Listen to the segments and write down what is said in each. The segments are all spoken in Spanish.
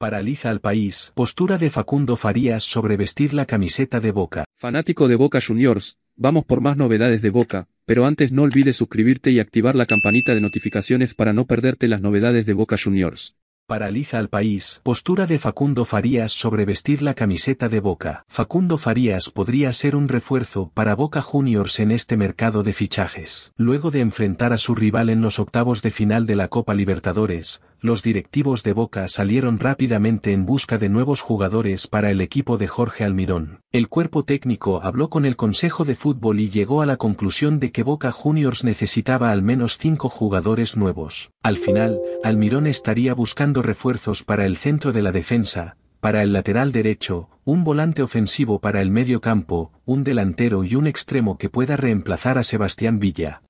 Paraliza al país. Postura de Facundo Farías sobre vestir la camiseta de Boca. Fanático de Boca Juniors, vamos por más novedades de Boca, pero antes no olvides suscribirte y activar la campanita de notificaciones para no perderte las novedades de Boca Juniors. Paraliza al país. Postura de Facundo Farías sobre vestir la camiseta de Boca. Facundo Farías podría ser un refuerzo para Boca Juniors en este mercado de fichajes. Luego de enfrentar a su rival en los octavos de final de la Copa Libertadores, los directivos de Boca salieron rápidamente en busca de nuevos jugadores para el equipo de Jorge Almirón. El cuerpo técnico habló con el Consejo de Fútbol y llegó a la conclusión de que Boca Juniors necesitaba al menos cinco jugadores nuevos. Al final, Almirón estaría buscando refuerzos para el centro de la defensa, para el lateral derecho, un volante ofensivo para el medio campo, un delantero y un extremo que pueda reemplazar a Sebastián Villa.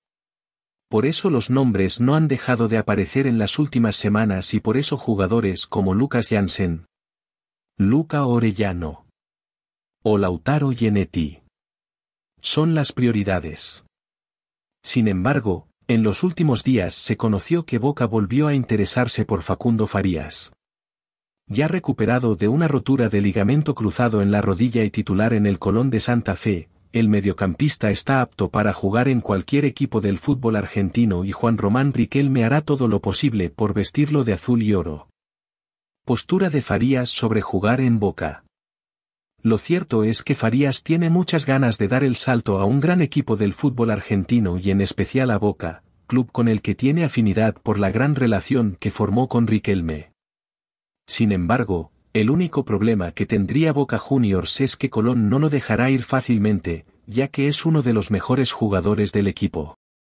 Por eso los nombres no han dejado de aparecer en las últimas semanas y por eso jugadores como Lucas Janssen, Luca Orellano o Lautaro Genetti son las prioridades. Sin embargo, en los últimos días se conoció que Boca volvió a interesarse por Facundo Farías. Ya recuperado de una rotura de ligamento cruzado en la rodilla y titular en el Colón de Santa Fe, el mediocampista está apto para jugar en cualquier equipo del fútbol argentino y Juan Román Riquelme hará todo lo posible por vestirlo de azul y oro. Postura de Farías sobre jugar en Boca. Lo cierto es que Farías tiene muchas ganas de dar el salto a un gran equipo del fútbol argentino y en especial a Boca, club con el que tiene afinidad por la gran relación que formó con Riquelme. Sin embargo, el único problema que tendría Boca Juniors es que Colón no lo dejará ir fácilmente, ya que es uno de los mejores jugadores del equipo.